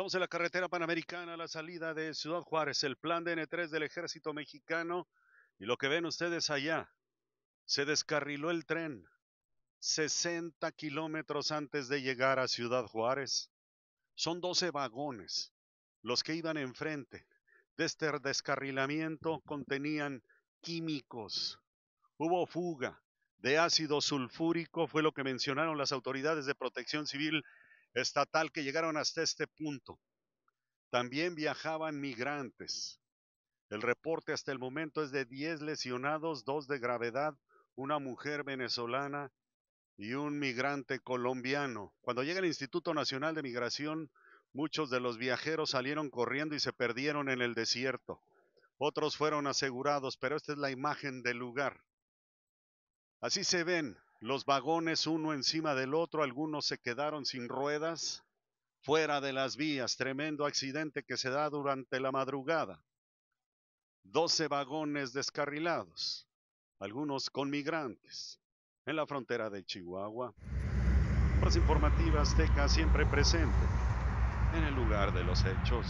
Estamos en la carretera panamericana, la salida de Ciudad Juárez, el plan de N3 del ejército mexicano. Y lo que ven ustedes allá, se descarriló el tren 60 kilómetros antes de llegar a Ciudad Juárez. Son 12 vagones los que iban enfrente. De este descarrilamiento contenían químicos. Hubo fuga de ácido sulfúrico, fue lo que mencionaron las autoridades de protección civil estatal que llegaron hasta este punto. También viajaban migrantes. El reporte hasta el momento es de 10 lesionados, dos de gravedad, una mujer venezolana y un migrante colombiano. Cuando llega el Instituto Nacional de Migración, muchos de los viajeros salieron corriendo y se perdieron en el desierto. Otros fueron asegurados, pero esta es la imagen del lugar. Así se ven los vagones uno encima del otro, algunos se quedaron sin ruedas, fuera de las vías, tremendo accidente que se da durante la madrugada. Doce vagones descarrilados, algunos con migrantes, en la frontera de Chihuahua. Las informativas Azteca siempre presente en el lugar de los hechos.